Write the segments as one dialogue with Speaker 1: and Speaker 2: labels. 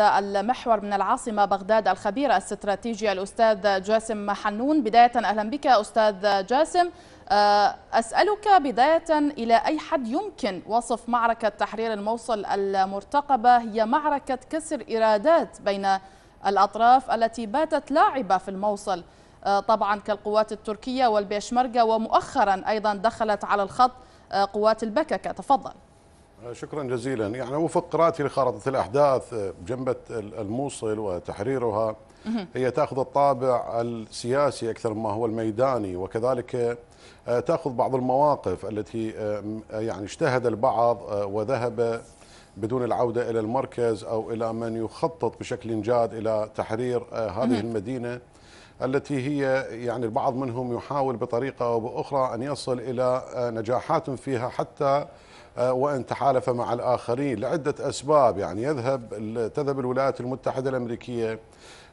Speaker 1: هذا المحور من العاصمة بغداد الخبير الاستراتيجي الأستاذ جاسم حنون بداية أهلا بك أستاذ جاسم آه، أسألك بداية إلى أي حد يمكن وصف معركة تحرير الموصل المرتقبة هي معركة كسر إرادات بين الأطراف التي باتت لاعبة في الموصل آه، طبعا كالقوات التركية والبيشمركة ومؤخرا أيضا دخلت على الخط آه، قوات البككة تفضل
Speaker 2: شكرا جزيلا يعني وفق قراءتي لخارطة الأحداث جنبة الموصل وتحريرها هي تأخذ الطابع السياسي أكثر ما هو الميداني وكذلك آه، تأخذ بعض المواقف التي يعني اجتهد البعض آه، وذهب بدون العودة إلى المركز أو إلى من يخطط بشكل جاد إلى تحرير آه، هذه المدينة التي هي يعني البعض منهم يحاول بطريقة أو بأخرى أن يصل إلى نجاحات فيها حتى آه، وان تحالف مع الاخرين لعده اسباب يعني يذهب تذهب الولايات المتحده الامريكيه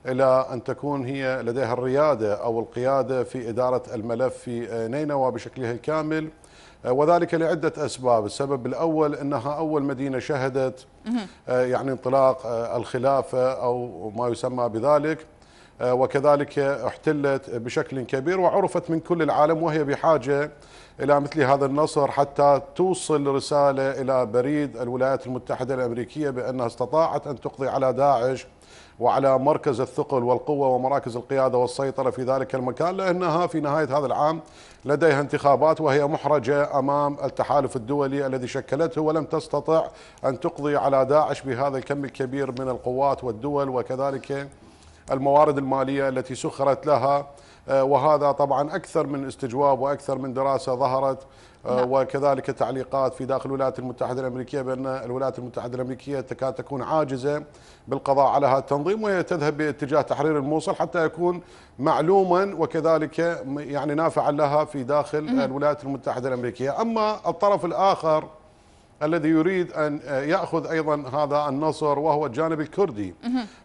Speaker 2: الى ان تكون هي لديها الرياده او القياده في اداره الملف في آه، نينوى بشكلها الكامل آه، وذلك لعدة أسباب السبب الأول أنها أول مدينة شهدت يعني انطلاق الخلافة أو ما يسمى بذلك وكذلك احتلت بشكل كبير وعرفت من كل العالم وهي بحاجة إلى مثل هذا النصر حتى توصل رسالة إلى بريد الولايات المتحدة الأمريكية بأنها استطاعت أن تقضي على داعش وعلى مركز الثقل والقوة ومراكز القيادة والسيطرة في ذلك المكان لأنها في نهاية هذا العام لديها انتخابات وهي محرجة أمام التحالف الدولي الذي شكلته ولم تستطع أن تقضي على داعش بهذا الكم الكبير من القوات والدول وكذلك الموارد المالية التي سخرت لها آه، وهذا طبعا أكثر من استجواب وأكثر من دراسة ظهرت آه، نعم. وكذلك تعليقات في داخل الولايات المتحدة الأمريكية بأن الولايات المتحدة الأمريكية تكاد تكون عاجزة بالقضاء على هذا التنظيم وهي تذهب باتجاه تحرير الموصل حتى يكون معلوما وكذلك يعني نافعا لها في داخل الولايات المتحدة الأمريكية أما الطرف الآخر الذي يريد أن آه، يأخذ أيضا هذا النصر وهو الجانب الكردي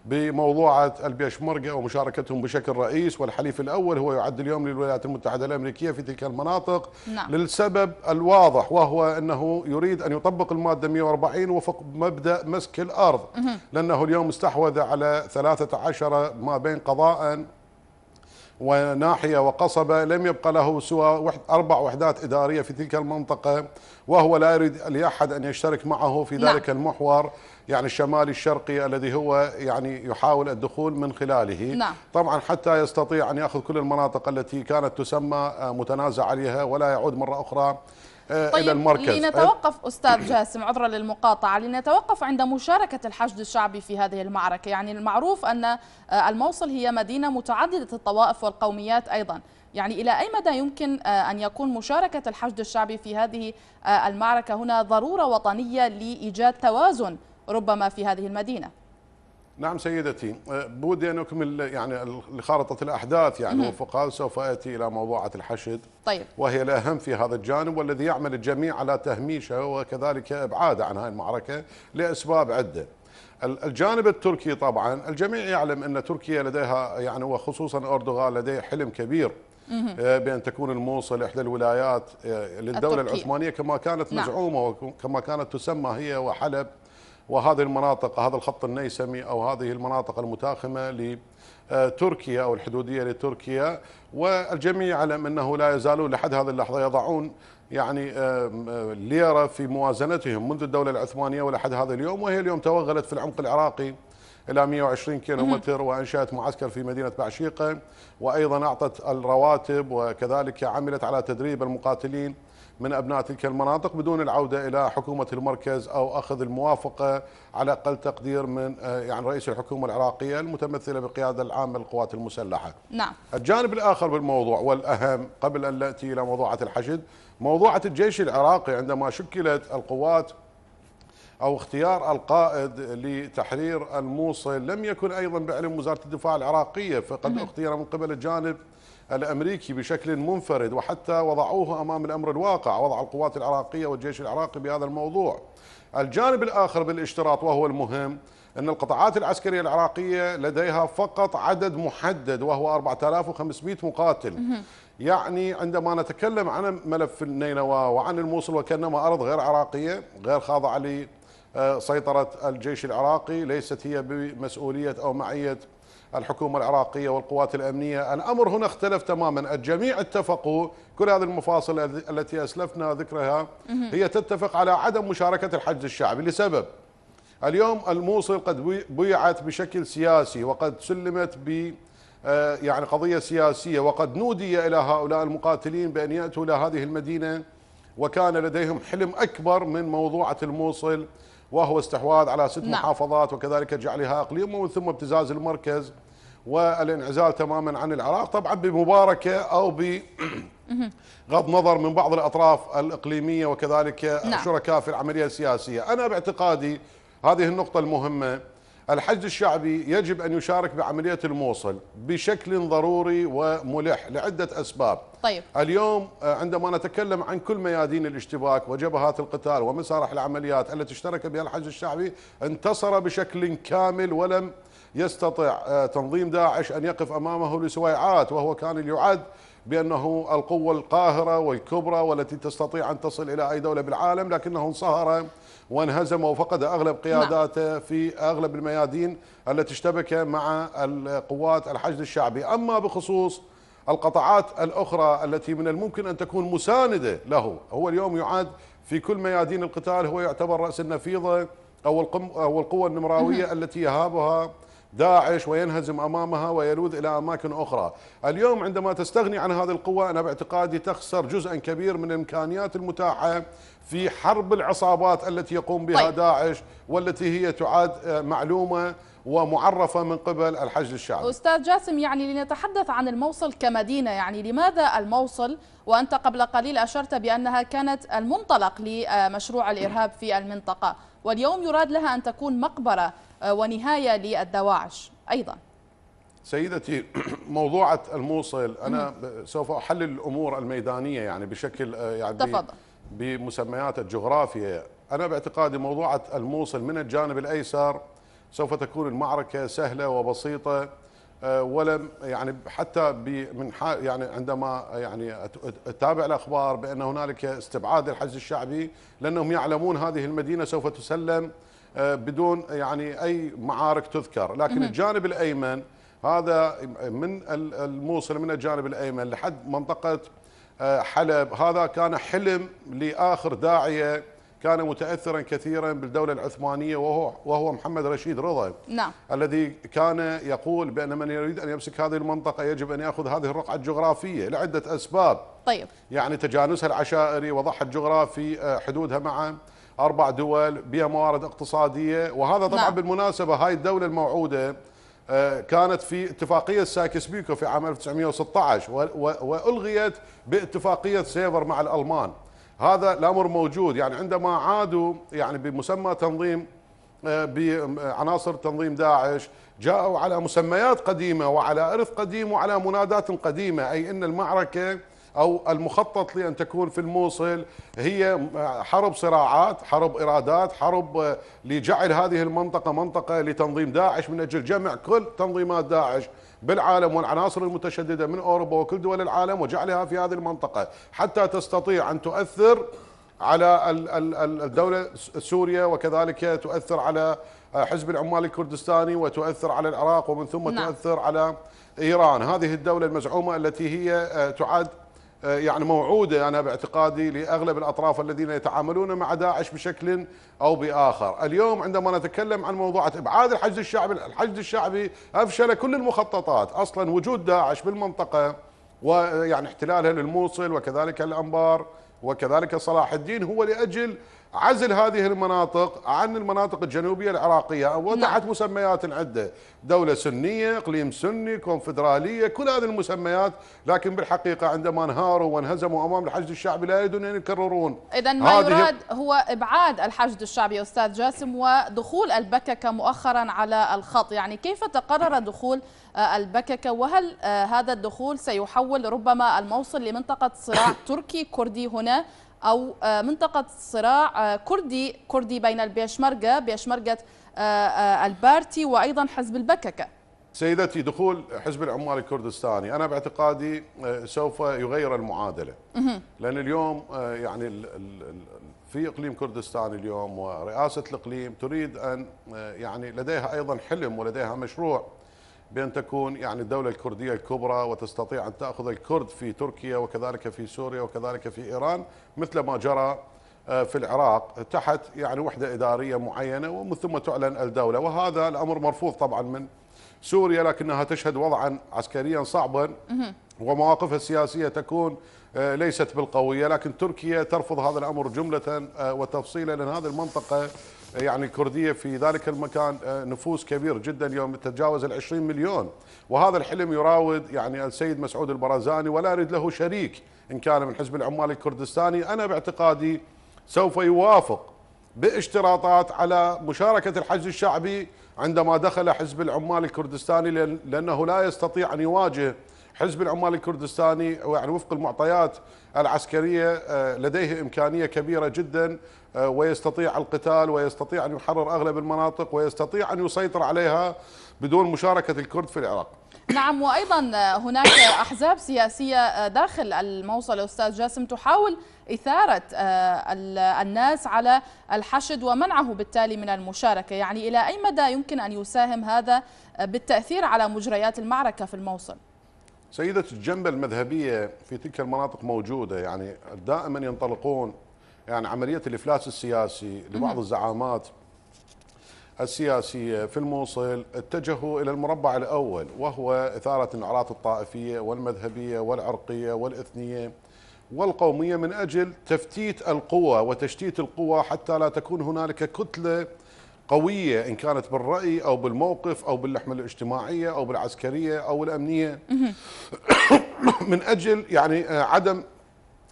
Speaker 2: بموضوعة البيشمركة ومشاركتهم بشكل رئيس والحليف الأول هو يعد اليوم للولايات المتحدة الأمريكية في تلك المناطق نعم. للسبب الواضح وهو أنه يريد أن يطبق المادة 140 وفق مبدأ مسك الأرض لأنه اليوم استحوذ على 13 ما بين قضاء وناحية وقصبة لم يبقى له سوى أربع وحدات إدارية في تلك المنطقة وهو لا يريد لأحد أن يشترك معه في نعم. ذلك لا. المحور يعني الشمالي الشرقي الذي هو يعني يحاول الدخول من خلاله نعم. طبعا حتى يستطيع أن يأخذ كل المناطق التي كانت تسمى متنازع عليها ولا يعود مرة أخرى آه، طيب الى المركز لنتوقف
Speaker 1: استاذ جاسم عذرا للمقاطعه لنتوقف عند مشاركه الحشد الشعبي في هذه المعركه يعني المعروف ان آه، الموصل هي مدينه متعدده الطوائف والقوميات ايضا يعني الى اي مدى يمكن آه، ان يكون مشاركه الحشد الشعبي في هذه المعركه هنا ضروره وطنيه لايجاد توازن ربما في هذه المدينه
Speaker 2: نعم سيدتي أه، بودي ان اكمل يعني خارطه الاحداث يعني مم. وفقها سوف اتي الى موضوعه الحشد طيب وهي الاهم في هذا الجانب والذي يعمل الجميع على تهميشه وكذلك ابعاده عن هذه المعركه لاسباب عده. الجانب التركي طبعا الجميع يعلم ان تركيا لديها يعني وخصوصا اردوغان لديه حلم كبير أه، بأن تكون الموصل إحدى الولايات أه، للدولة التركية. العثمانية كما كانت نعم. مزعومة نعم. وكما كانت تسمى هي وحلب وهذه المناطق هذا الخط النيسمي أو هذه المناطق المتاخمة لتركيا أو الحدودية لتركيا والجميع يعلم أنه لا يزالون لحد هذه اللحظة يضعون يعني ليرة في موازنتهم منذ الدولة العثمانية ولحد هذا اليوم وهي اليوم توغلت في العمق العراقي إلى 120 كيلومتر وأنشأت معسكر في مدينة بعشيقة وأيضا أعطت الرواتب وكذلك عملت على تدريب المقاتلين من أبناء تلك المناطق بدون العودة إلى حكومة المركز أو أخذ الموافقة على أقل تقدير من آه، يعني رئيس الحكومة العراقية المتمثلة بالقيادة العامة للقوات المسلحة نعم. الجانب الآخر بالموضوع والأهم قبل أن نأتي إلى موضوعة الحشد موضوعة الجيش العراقي عندما شكلت القوات أو اختيار القائد لتحرير الموصل لم يكن أيضا بعلم وزارة الدفاع العراقية فقد اختير من قبل الجانب الأمريكي بشكل منفرد وحتى وضعوه أمام الأمر الواقع وضع القوات العراقية والجيش العراقي بهذا الموضوع الجانب الآخر بالاشتراط وهو المهم أن القطاعات العسكرية العراقية لديها فقط عدد محدد وهو 4500 مقاتل يعني عندما نتكلم عن ملف النينوى وعن الموصل وكأنما أرض غير عراقية غير خاضعة لسيطرة الجيش العراقي ليست هي بمسؤولية أو معية الحكومة العراقية والقوات الأمنية الأمر هنا اختلف تماما الجميع اتفقوا كل هذه المفاصل التي أسلفنا ذكرها هي تتفق على عدم مشاركة الحشد الشعبي لسبب اليوم الموصل قد بيعت بشكل سياسي وقد سلمت ب آه، يعني قضية سياسية وقد نودي إلى هؤلاء المقاتلين بأن يأتوا إلى هذه المدينة وكان لديهم حلم أكبر من موضوعة الموصل وهو استحواذ على ست نعم. محافظات وكذلك جعلها اقليم ومن ثم ابتزاز المركز والانعزال تماما عن العراق طبعا بمباركة أو بغض نظر من بعض الأطراف الإقليمية وكذلك نعم. الشركاء في العملية السياسية أنا باعتقادي هذه النقطة المهمة الحشد الشعبي يجب أن يشارك بعملية الموصل بشكل ضروري وملح لعدة أسباب طيب. اليوم آه، عندما نتكلم عن كل ميادين الاشتباك وجبهات القتال ومسارح العمليات التي اشترك بها الحشد الشعبي انتصر بشكل كامل ولم يستطع آه، تنظيم داعش أن يقف أمامه لسويعات وهو كان يعد بأنه القوة القاهرة والكبرى والتي تستطيع أن تصل إلى أي دولة بالعالم لكنه انصهر وانهزم وفقد أغلب نعم. قياداته في أغلب الميادين التي اشتبك مع القوات الحشد الشعبي أما بخصوص القطاعات الأخرى التي من الممكن أن تكون مساندة له هو اليوم يعاد في كل ميادين القتال هو يعتبر رأس النفيضة أو, القم أو القوة النمراوية التي يهابها داعش وينهزم أمامها ويلوذ إلى أماكن أخرى اليوم عندما تستغني عن هذه القوة أنا باعتقادي تخسر جزءا كبير من الإمكانيات المتاحة في حرب العصابات التي يقوم بها طيب. داعش والتي هي تعاد آه، معلومه ومعرفه من قبل الحشد الشعبي.
Speaker 1: استاذ جاسم يعني لنتحدث عن الموصل كمدينه يعني لماذا الموصل وانت قبل قليل اشرت بانها كانت المنطلق لمشروع الارهاب في المنطقه واليوم يراد لها ان تكون مقبره آه، ونهايه للدواعش ايضا.
Speaker 2: سيدتي موضوعة الموصل أنا سوف أحلل الأمور الميدانية يعني بشكل آه، يعني تفضل بمسميات الجغرافيا أنا باعتقادي موضوعة الموصل من الجانب الأيسر سوف تكون المعركة سهلة وبسيطة آه، ولم يعني حتى من يعني عندما يعني اتابع الاخبار بان هنالك استبعاد الحج الشعبي لانهم يعلمون هذه المدينه سوف تسلم آه، بدون يعني اي معارك تذكر، لكن الجانب الايمن هذا من الموصل من الجانب الايمن لحد منطقه آه، حلب هذا كان حلم لآخر داعية كان متأثرا كثيرا بالدولة العثمانية وهو وهو محمد رشيد رضا نعم. الذي كان يقول بأن من يريد أن يمسك هذه المنطقة يجب أن يأخذ هذه الرقعة الجغرافية لعدة أسباب طيب يعني تجانسها العشائري وضعها الجغرافي آه، حدودها مع أربع دول بها موارد اقتصادية وهذا طبعا نعم. بالمناسبة هاي الدولة الموعودة آه، كانت في اتفاقية سايكس بيكو في عام 1916 وألغيت باتفاقية سيفر مع الألمان هذا الأمر موجود يعني عندما عادوا يعني بمسمى تنظيم آه، بعناصر تنظيم داعش جاءوا على مسميات قديمة وعلى إرث قديم وعلى منادات قديمة أي أن المعركة أو المخطط لأن تكون في الموصل هي حرب صراعات حرب إرادات حرب آه، لجعل هذه المنطقة منطقة لتنظيم داعش من أجل جمع كل تنظيمات داعش بالعالم والعناصر المتشددة من أوروبا وكل دول العالم وجعلها في هذه المنطقة حتى تستطيع أن تؤثر على الدولة سوريا وكذلك تؤثر على آه، حزب العمال الكردستاني وتؤثر على العراق ومن ثم نعم. تؤثر على إيران هذه الدولة المزعومة التي هي آه، تعد آه، يعني موعودة أنا باعتقادي لأغلب الأطراف الذين يتعاملون مع داعش بشكل أو بآخر اليوم عندما نتكلم عن موضوع إبعاد الحشد الشعبي الحشد الشعبي أفشل كل المخططات أصلا وجود داعش بالمنطقة ويعني آه، احتلالها للموصل وكذلك الأنبار وكذلك صلاح الدين هو لأجل عزل هذه المناطق عن المناطق الجنوبية العراقية وتحت نعم. مسميات عدة دولة سنية إقليم سني كونفدرالية كل هذه المسميات لكن بالحقيقة عندما انهاروا وانهزموا أمام الحشد الشعبي لا يريدون أن يكررون إذا ما يراد
Speaker 1: هو إبعاد الحشد الشعبي أستاذ جاسم ودخول البككة مؤخرا على الخط يعني كيف تقرر دخول آه، البككة وهل آه، هذا الدخول سيحول ربما الموصل لمنطقة صراع تركي كردي هنا أو آه، منطقة صراع آه، كردي كردي بين البيشمركة بيشمركة آه، البارتي وأيضا حزب البككة
Speaker 2: سيدتي دخول حزب العمال الكردستاني أنا باعتقادي سوف يغير المعادلة لأن اليوم يعني في إقليم كردستان اليوم ورئاسة الإقليم تريد أن يعني لديها أيضا حلم ولديها مشروع بأن تكون يعني الدولة الكردية الكبرى وتستطيع أن تأخذ الكرد في تركيا وكذلك في سوريا وكذلك في إيران مثل ما جرى آه، في العراق تحت يعني وحدة إدارية معينة ومن ثم تعلن الدولة وهذا الأمر مرفوض طبعا من سوريا لكنها تشهد وضعا عسكريا صعبا ومواقفها السياسية تكون آه، ليست بالقوية لكن تركيا ترفض هذا الأمر جملة آه، وتفصيلا لأن هذه المنطقة يعني كردية في ذلك المكان آه، نفوس كبير جدا يوم تتجاوز 20 مليون وهذا الحلم يراود يعني السيد مسعود البرازاني ولا أريد له شريك إن كان من حزب العمال الكردستاني أنا باعتقادي سوف يوافق باشتراطات على مشاركة الحشد الشعبي عندما دخل حزب العمال الكردستاني لأنه لا يستطيع أن يواجه حزب العمال الكردستاني يعني وفق المعطيات العسكرية آه، لديه إمكانية كبيرة جدا آه، ويستطيع القتال ويستطيع أن يحرر أغلب المناطق ويستطيع أن يسيطر عليها بدون مشاركة الكرد في العراق
Speaker 1: نعم وأيضا آه، هناك أحزاب سياسية داخل الموصل أستاذ جاسم تحاول إثارة الناس على الحشد ومنعه بالتالي من المشاركة يعني إلى أي مدى يمكن أن يساهم هذا بالتأثير على مجريات المعركة في الموصل
Speaker 2: سيدة الجنبة المذهبية في تلك المناطق موجودة يعني دائما ينطلقون يعني عملية الإفلاس السياسي لبعض الزعامات السياسية في الموصل اتجهوا إلى المربع الأول وهو إثارة النعرات الطائفية والمذهبية والعرقية والإثنية والقومية من أجل تفتيت القوى وتشتيت القوى حتى لا تكون هنالك كتلة قوية إن كانت بالرأي أو بالموقف أو باللحمة الاجتماعية أو بالعسكرية أو الأمنية من أجل يعني آه، عدم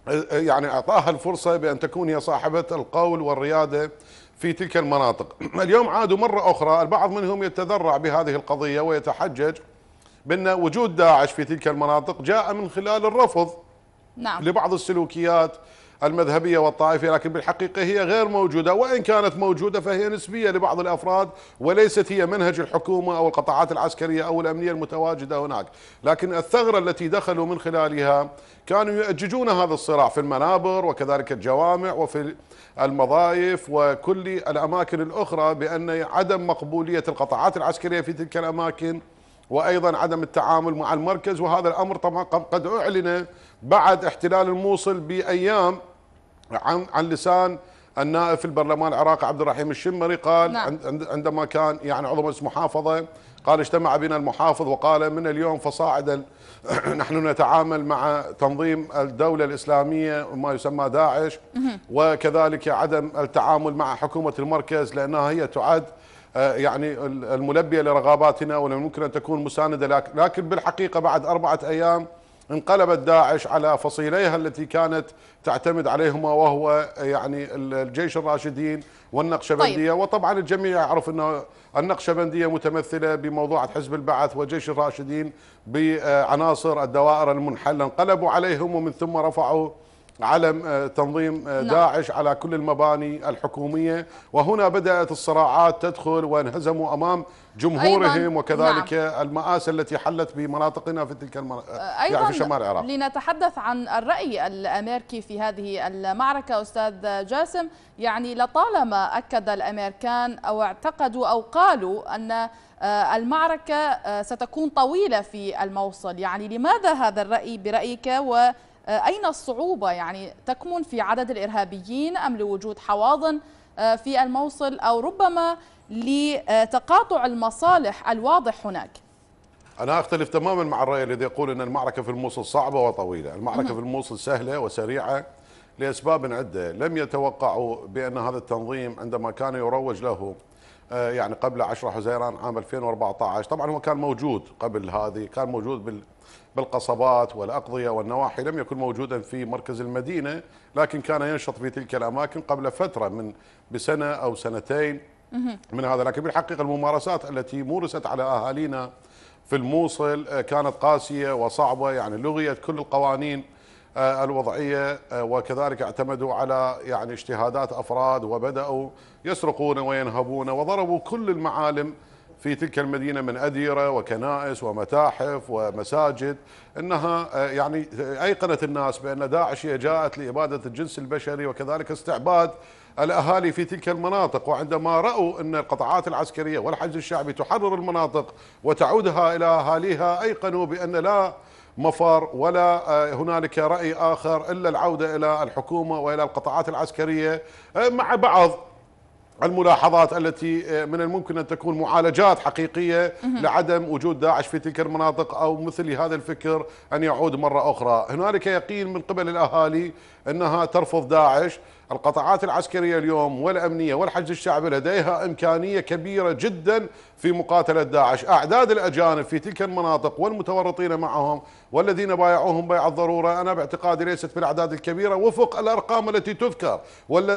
Speaker 2: آه، آه، يعني اعطاها الفرصه بان تكون هي صاحبه القول والرياده في تلك المناطق. اليوم عادوا مره اخرى البعض منهم يتذرع بهذه القضيه ويتحجج بان وجود داعش في تلك المناطق جاء من خلال الرفض نعم. لبعض السلوكيات المذهبية والطائفية لكن بالحقيقة هي غير موجودة وإن كانت موجودة فهي نسبية لبعض الأفراد وليست هي منهج الحكومة أو القطاعات العسكرية أو الأمنية المتواجدة هناك لكن الثغرة التي دخلوا من خلالها كانوا يؤججون هذا الصراع في المنابر وكذلك الجوامع وفي المضايف وكل الأماكن الأخرى بأن عدم مقبولية القطاعات العسكرية في تلك الأماكن وأيضا عدم التعامل مع المركز وهذا الأمر طبعا قد أعلن بعد احتلال الموصل بايام عن عن لسان النائب في البرلمان العراقي عبد الرحيم الشمري قال نعم. عندما كان يعني عضو مجلس محافظه قال اجتمع بنا المحافظ وقال من اليوم فصاعدا نحن نتعامل مع تنظيم الدولة الإسلامية وما يسمى داعش وكذلك عدم التعامل مع حكومة المركز لأنها هي تعد آه، يعني الملبية لرغباتنا ولا يمكن أن تكون مساندة لكن بالحقيقة بعد أربعة أيام انقلبت داعش على فصيليها التي كانت تعتمد عليهما وهو يعني الجيش الراشدين والنقشبنديه طيب. وطبعا الجميع يعرف انه النقشبنديه متمثله بموضوع حزب البعث وجيش الراشدين بعناصر الدوائر المنحله انقلبوا عليهم ومن ثم رفعوا علم آه، تنظيم آه، نعم. داعش على كل المباني الحكومية وهنا بدأت الصراعات تدخل وانهزموا أمام جمهورهم وكذلك نعم. المآسي التي حلت بمناطقنا في تلك المر... آه، أيضا يعني في شمال العراق
Speaker 1: لنتحدث عن الرأي الأمريكي في هذه المعركة أستاذ جاسم يعني لطالما أكد الأمريكان أو اعتقدوا أو قالوا أن آه، المعركة آه، ستكون طويلة في الموصل يعني لماذا هذا الرأي برأيك و أين الصعوبة يعني تكمن في عدد الإرهابيين أم لوجود حواضن في الموصل أو ربما لتقاطع المصالح الواضح هناك
Speaker 2: أنا أختلف تماما مع الرأي الذي يقول أن المعركة في الموصل صعبة وطويلة المعركة في الموصل سهلة وسريعة لأسباب عدة لم يتوقعوا بأن هذا التنظيم عندما كان يروج له آه، يعني قبل 10 حزيران عام 2014 طبعا هو كان موجود قبل هذه كان موجود بالقصبات والأقضية والنواحي لم يكن موجودا في مركز المدينة لكن كان ينشط في تلك الأماكن قبل فترة من بسنة أو سنتين من هذا لكن بالحقيقة الممارسات التي مورست على أهالينا في الموصل آه، كانت قاسية وصعبة يعني لغيت كل القوانين آه، الوضعية آه، وكذلك اعتمدوا على يعني اجتهادات أفراد وبدأوا يسرقون وينهبون وضربوا كل المعالم في تلك المدينة من أديرة وكنائس ومتاحف ومساجد أنها يعني أيقنت الناس بأن داعش جاءت لإبادة الجنس البشري وكذلك استعباد الأهالي في تلك المناطق وعندما رأوا أن القطاعات العسكرية والحشد الشعبي تحرر المناطق وتعودها إلى أهاليها أيقنوا بأن لا مفر ولا آه، هنالك رأي آخر إلا العودة إلى الحكومة وإلى القطاعات العسكرية آه، مع بعض الملاحظات التي آه، من الممكن ان تكون معالجات حقيقيه لعدم وجود داعش في تلك المناطق او مثل هذا الفكر ان يعود مره اخرى، هنالك يقين من قبل الاهالي انها ترفض داعش، القطاعات العسكرية اليوم والأمنية والحجز الشعبي لديها إمكانية كبيرة جدا في مقاتلة داعش أعداد الأجانب في تلك المناطق والمتورطين معهم والذين بايعوهم بيع الضرورة أنا باعتقادي ليست بالأعداد الكبيرة وفق الأرقام التي تذكر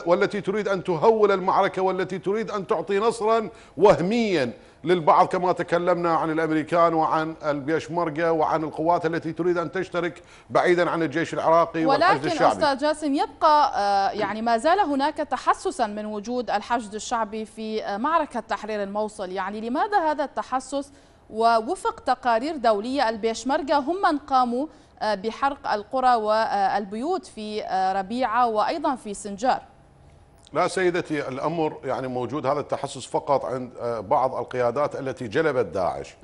Speaker 2: والتي تريد أن تهول المعركة والتي تريد أن تعطي نصرا وهميا للبعض كما تكلمنا عن الامريكان وعن البيشمركه وعن القوات التي تريد ان تشترك بعيدا عن الجيش العراقي والحشد الشعبي ولكن استاذ
Speaker 1: جاسم يبقى آه، يعني ما زال هناك تحسسا من وجود الحشد الشعبي في آه، معركه تحرير الموصل يعني لماذا هذا التحسس ووفق تقارير دوليه البيشمركه هم من قاموا آه، بحرق القرى والبيوت في ربيعه وايضا في سنجار
Speaker 2: لا سيدتي الأمر يعني موجود هذا التحسس فقط عند آه، بعض القيادات التي جلبت داعش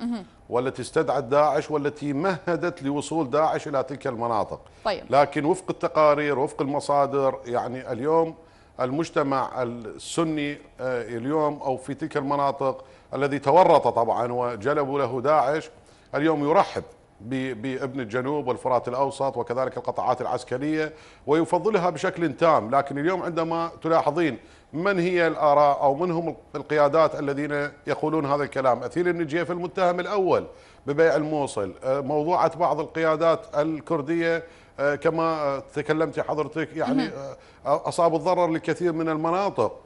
Speaker 2: والتي استدعت داعش والتي مهدت لوصول داعش إلى تلك المناطق طيب. لكن وفق التقارير وفق المصادر يعني اليوم المجتمع السني آه، اليوم أو في تلك المناطق الذي تورط طبعا وجلبوا له داعش اليوم يرحب بابن الجنوب والفرات الأوسط وكذلك القطاعات العسكرية ويفضلها بشكل تام لكن اليوم عندما تلاحظين من هي الآراء أو من هم القيادات الذين يقولون هذا الكلام أثيل النجيف المتهم الأول ببيع الموصل آه، موضوعة بعض القيادات الكردية آه، كما تكلمت حضرتك يعني آه، أصاب الضرر لكثير من المناطق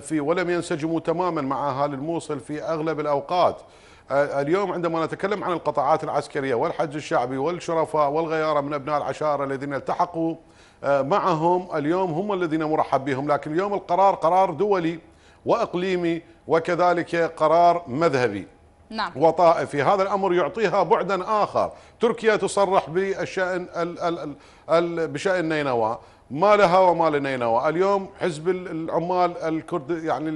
Speaker 2: في ولم ينسجموا تماما مع أهالي الموصل في أغلب الأوقات آه، اليوم عندما نتكلم عن القطاعات العسكرية والحج الشعبي والشرفاء والغيارة من أبناء العشائر الذين التحقوا آه، معهم اليوم هم الذين مرحب بهم لكن اليوم القرار قرار دولي وإقليمي وكذلك قرار مذهبي نعم. وطائفي هذا الأمر يعطيها بعدا آخر تركيا تصرح بالشأن ال ال ال بشأن نينوى ما لها وما لنينوى اليوم حزب العمال الكرد يعني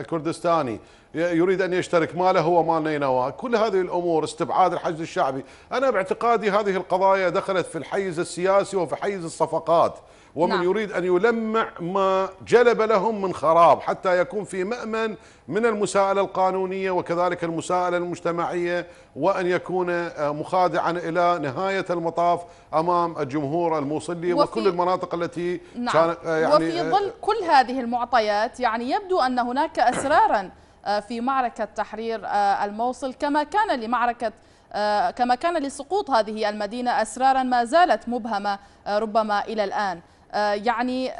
Speaker 2: الكردستاني يريد أن يشترك ما له وما نينوى كل هذه الأمور استبعاد الحجز الشعبي أنا باعتقادي هذه القضايا دخلت في الحيز السياسي وفي حيز الصفقات ومن نعم. يريد أن يلمع ما جلب لهم من خراب حتى يكون في مأمن من المساءلة القانونية وكذلك المساءلة المجتمعية وأن يكون آه، مخادعا إلى نهاية المطاف أمام الجمهور الموصلي وكل المناطق التي نعم. كان آه، يعني وفي آه، ظل
Speaker 1: كل هذه المعطيات يعني يبدو أن هناك أسرارا آه، في معركة تحرير آه، الموصل كما كان لمعركة آه، كما كان لسقوط هذه المدينة أسرارا ما زالت مبهمة ربما إلى الآن يعني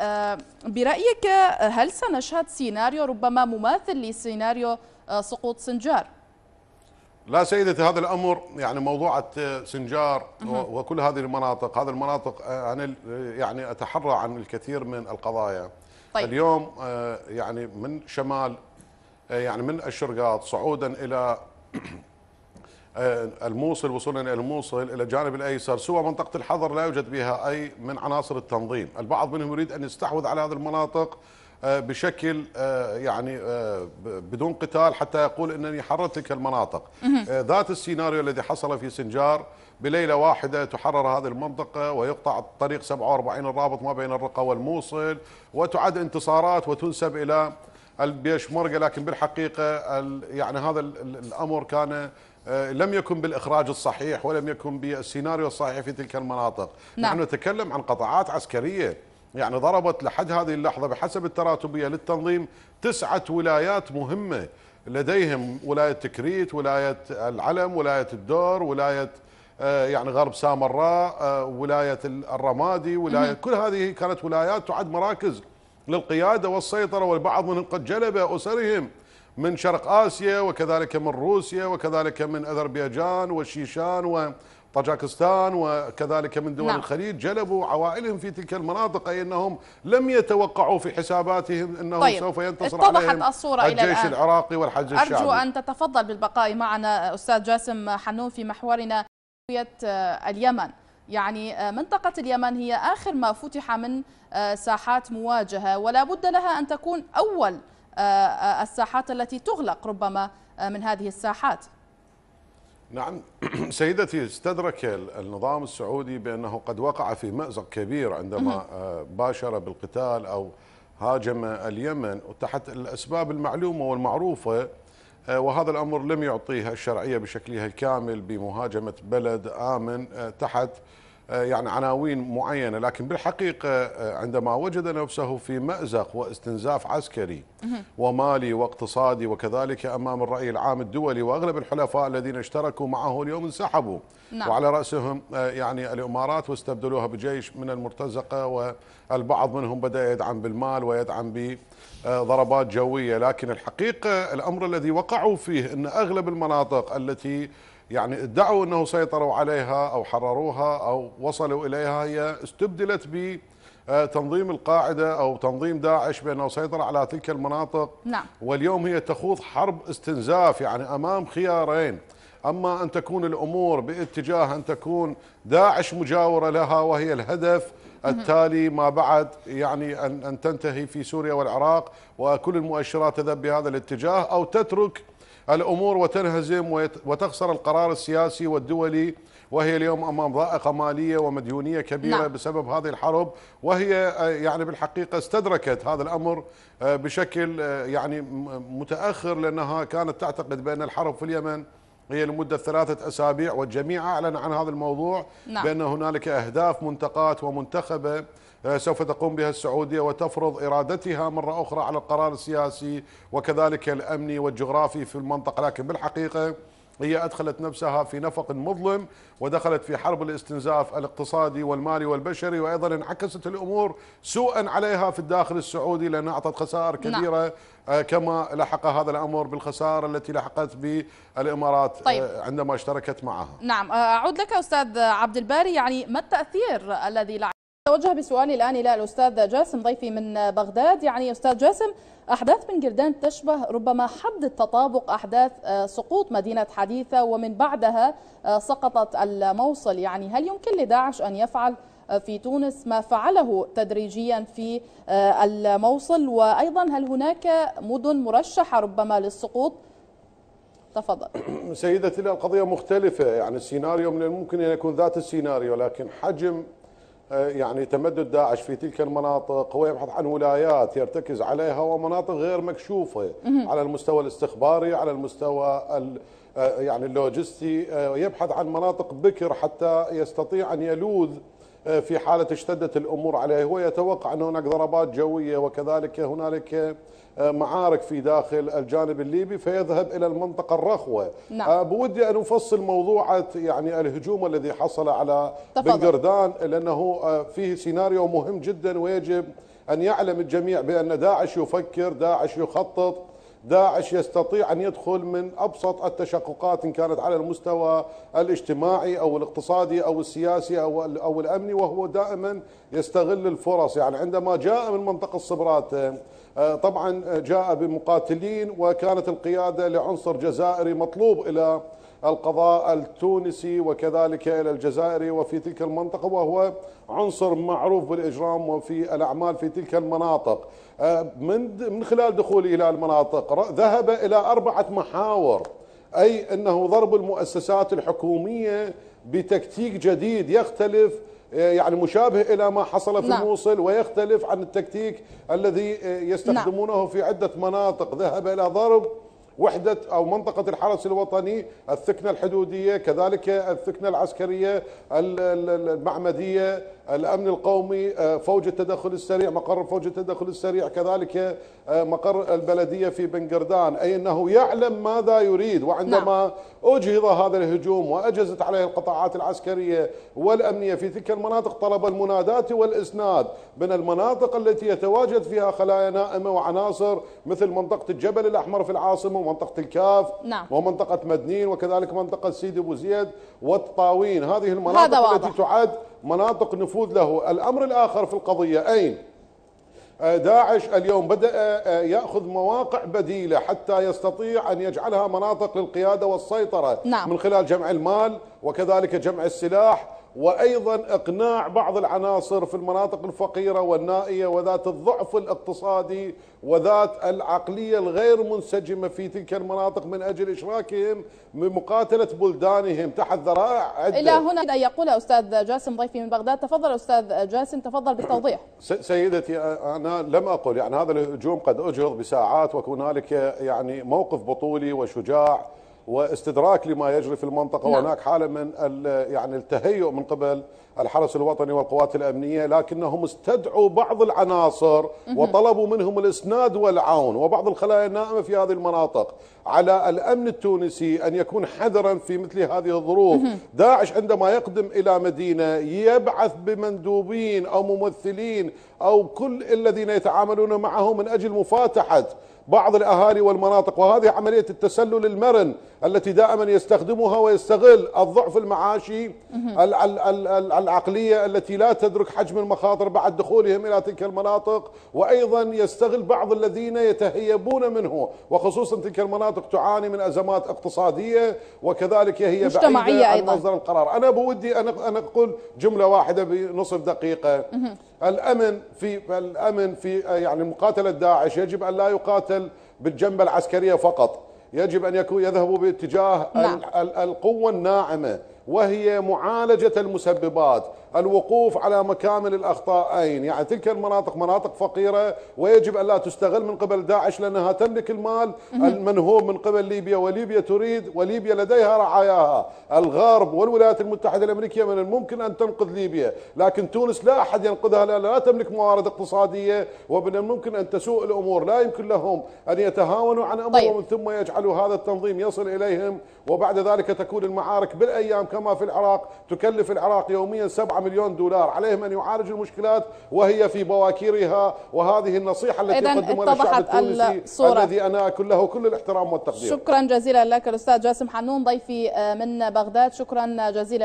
Speaker 1: برأيك هل سنشهد سيناريو ربما مماثل لسيناريو سقوط سنجار؟
Speaker 2: لا سيدتي هذا الامر يعني موضوعة سنجار وكل هذه المناطق، هذه المناطق انا يعني اتحرى عن الكثير من القضايا. طيب. اليوم يعني من شمال آه، يعني من الشرقاط صعودا إلى آه، الموصل وصولا إلى الموصل إلى الجانب الأيسر سوى منطقة الحظر لا يوجد بها أي من عناصر التنظيم البعض منهم يريد أن يستحوذ على هذه المناطق آه، بشكل يعني بدون قتال حتى يقول انني حررت تلك المناطق ذات السيناريو الذي حصل في سنجار بليله واحده تحرر هذه المنطقه ويقطع الطريق 47 الرابط ما بين الرقه والموصل وتعد انتصارات وتنسب الى بيشمرقه لكن بالحقيقه يعني هذا الامر كان آه، لم يكن بالاخراج الصحيح ولم يكن بالسيناريو الصحيح في تلك المناطق نعم. نحن نتكلم عن قطاعات عسكريه يعني ضربت لحد هذه اللحظه بحسب التراتبيه للتنظيم تسعه ولايات مهمه لديهم ولايه تكريت ولايه العلم ولايه الدور ولايه آه، يعني غرب سامراء آه، ولايه الرمادي ولايه كل هذه كانت ولايات تعد مراكز للقيادة والسيطرة والبعض منهم قد جلب أسرهم من شرق آسيا وكذلك من روسيا وكذلك من أذربيجان والشيشان وطاجكستان وكذلك من دول لا. نعم. الخليج جلبوا عوائلهم في تلك المناطق أي أنهم لم يتوقعوا في حساباتهم أنه طيب. سوف ينتصر عليهم الصورة الجيش إلى الآن. العراقي والحج الشعبي أرجو أن
Speaker 1: تتفضل بالبقاء معنا أستاذ جاسم حنون في محورنا آه، اليمن يعني آه، منطقة اليمن هي آخر ما فتح من آه، ساحات مواجهة ولا بد لها أن تكون أول آه، آه، الساحات التي تغلق ربما من هذه الساحات
Speaker 2: نعم سيدتي استدرك النظام السعودي بأنه قد وقع في مأزق كبير عندما باشر بالقتال أو هاجم اليمن تحت الأسباب المعلومة والمعروفة وهذا الأمر لم يعطيها الشرعية بشكلها الكامل بمهاجمة بلد آمن تحت آه، يعني عناوين معينة لكن بالحقيقة آه، عندما وجد نفسه في مأزق واستنزاف عسكري ومالي واقتصادي وكذلك أمام الرأي العام الدولي وأغلب الحلفاء الذين اشتركوا معه اليوم انسحبوا نعم. وعلى رأسهم آه، يعني الإمارات واستبدلوها بجيش من المرتزقة والبعض منهم بدأ يدعم بالمال ويدعم بضربات جوية لكن الحقيقة الأمر الذي وقعوا فيه أن أغلب المناطق التي يعني ادعوا أنه سيطروا عليها أو حرروها أو وصلوا إليها هي استبدلت ب آه، تنظيم القاعدة أو تنظيم داعش بأنه سيطر على تلك المناطق نعم. واليوم هي تخوض حرب استنزاف يعني أمام خيارين أما أن تكون الأمور باتجاه أن تكون داعش مجاورة لها وهي الهدف التالي ما بعد يعني أن تنتهي في سوريا والعراق وكل المؤشرات تذهب بهذا الاتجاه أو تترك الأمور وتنهزم وتخسر القرار السياسي والدولي وهي اليوم أمام ضائقة مالية ومديونية كبيرة نعم. بسبب هذه الحرب وهي آه، يعني بالحقيقة استدركت هذا الأمر آه، بشكل آه، يعني متأخر لأنها كانت تعتقد بأن الحرب في اليمن هي لمدة ثلاثة أسابيع والجميع أعلن عن هذا الموضوع نعم. بأن هنالك أهداف منتقات ومنتخبة آه، سوف تقوم بها السعودية وتفرض إرادتها مرة أخرى على القرار السياسي وكذلك الأمني والجغرافي في المنطقة لكن بالحقيقة هي أدخلت نفسها في نفق مظلم ودخلت في حرب الاستنزاف الاقتصادي والمالي والبشري وأيضا انعكست الأمور سوءا عليها في الداخل السعودي لأنها أعطت خسائر نعم. كبيرة لا. آه، كما لحق هذا الأمر بالخسارة التي لحقت بالإمارات آه، طيب. عندما اشتركت معها
Speaker 1: نعم أعود لك أستاذ عبد الباري يعني ما التأثير الذي أتوجه بسؤالي الآن إلى الأستاذ جاسم ضيفي من بغداد يعني أستاذ جاسم أحداث من جردان تشبه ربما حد التطابق أحداث آه، سقوط مدينة حديثة ومن بعدها آه، سقطت الموصل يعني هل يمكن لداعش أن يفعل آه، في تونس ما فعله تدريجيا في الموصل وأيضا هل هناك مدن مرشحة ربما للسقوط تفضل
Speaker 2: سيدتي القضية مختلفة يعني السيناريو من الممكن أن يكون ذات السيناريو لكن حجم آه، يعني تمدد داعش في تلك المناطق هو يبحث عن ولايات يرتكز عليها ومناطق غير مكشوفة على المستوى الاستخباري على المستوى آه، يعني اللوجستي آه، يبحث عن مناطق بكر حتى يستطيع أن يلوذ في حالة اشتدت الأمور عليه هو يتوقع أن هناك ضربات جوية وكذلك هنالك آه، معارك في داخل الجانب الليبي فيذهب إلى المنطقة الرخوة نعم. آه، بودي أن أفصل موضوعة يعني الهجوم الذي حصل على تفضل. بن قردان لأنه آه، فيه سيناريو مهم جدا ويجب أن يعلم الجميع بأن داعش يفكر داعش يخطط داعش يستطيع أن يدخل من أبسط التشققات إن كانت على المستوى الاجتماعي أو الاقتصادي أو السياسي أو, أو الأمني وهو دائما يستغل الفرص يعني عندما جاء من منطقة صبرات آه، طبعا آه، جاء بمقاتلين وكانت القيادة لعنصر جزائري مطلوب إلى القضاء التونسي وكذلك إلى الجزائري وفي تلك المنطقة وهو عنصر معروف بالإجرام وفي الأعمال في تلك المناطق آه، من من خلال دخولي إلى المناطق ذهب إلى أربعة محاور أي أنه ضرب المؤسسات الحكومية بتكتيك جديد يختلف آه، يعني مشابه الى ما حصل في الموصل نعم. ويختلف عن التكتيك الذي آه، نعم. يستخدمونه في عده مناطق ذهب الى ضرب وحدة أو منطقة الحرس الوطني الثكنة الحدودية كذلك الثكنة العسكرية المعمدية الامن القومي آه، فوج التدخل السريع مقر فوج التدخل السريع كذلك آه، مقر البلديه في بنقردان اي انه يعلم ماذا يريد وعندما نعم. اجهض هذا الهجوم واجهزت عليه القطاعات العسكريه والامنيه في تلك المناطق طلب المنادات والاسناد من المناطق التي يتواجد فيها خلايا نائمه وعناصر مثل منطقه الجبل الاحمر في العاصمه ومنطقه الكاف نعم. ومنطقه مدنين وكذلك منطقه سيدي بوزيد والطاوين هذه المناطق التي تعد مناطق نفوذ له الأمر الآخر في القضية أين آه، داعش اليوم بدأ آه، آه، يأخذ مواقع بديلة حتى يستطيع أن يجعلها مناطق للقيادة والسيطرة نعم. من خلال جمع المال وكذلك جمع السلاح وايضا اقناع بعض العناصر في المناطق الفقيره والنائيه وذات الضعف الاقتصادي وذات العقليه الغير منسجمه في تلك المناطق من اجل اشراكهم بمقاتله بلدانهم تحت ذرائع عده الى هنا
Speaker 1: ان يقول استاذ جاسم ضيفي من بغداد تفضل استاذ جاسم تفضل بالتوضيح
Speaker 2: سيدتي انا لم اقل يعني هذا الهجوم قد اجهض بساعات وهنالك يعني موقف بطولي وشجاع واستدراك لما يجري في المنطقه نعم. وهناك حاله من يعني التهيؤ من قبل الحرس الوطني والقوات الامنيه لكنهم استدعوا بعض العناصر وطلبوا منهم الاسناد والعون وبعض الخلايا النائمه في هذه المناطق على الامن التونسي ان يكون حذرا في مثل هذه الظروف داعش عندما يقدم الى مدينه يبعث بمندوبين او ممثلين او كل الذين يتعاملون معه من اجل مفاتحه بعض الاهالي والمناطق وهذه عمليه التسلل المرن التي دائما يستخدمها ويستغل الضعف المعاشي العقلية التي لا تدرك حجم المخاطر بعد دخولهم إلى تلك المناطق وأيضا يستغل بعض الذين يتهيبون منه وخصوصا تلك المناطق تعاني من أزمات اقتصادية وكذلك هي بعيدة عن مصدر القرار أنا بودي أن أقول جملة واحدة بنصف دقيقة الأمن في الأمن في يعني مقاتلة داعش يجب أن لا يقاتل بالجنبة العسكرية فقط يجب أن يكون يذهبوا باتجاه نعم. القوة الناعمة وهي معالجة المسببات الوقوف على مكامن أين يعني تلك المناطق مناطق فقيرة ويجب أن لا تستغل من قبل داعش لأنها تملك المال المنهوب من قبل ليبيا وليبيا تريد وليبيا لديها رعاياها الغرب والولايات المتحدة الأمريكية من الممكن أن تنقذ ليبيا لكن تونس لا أحد ينقذها لأنها لا تملك موارد اقتصادية ومن الممكن أن تسوء الأمور لا يمكن لهم أن يتهاونوا عن أمرهم طيب. ثم يجعلوا هذا التنظيم يصل إليهم وبعد ذلك تكون المعارك بالأيام كما في العراق تكلف العراق يوميا 7 مليون دولار عليهم أن يعالجوا المشكلات وهي في بواكيرها وهذه النصيحة التي قدمها الشعب التونسي الصورة. الذي أنا كله له كل الاحترام والتقدير شكرا
Speaker 1: جزيلا لك الأستاذ جاسم حنون ضيفي آه، من بغداد شكرا جزيلا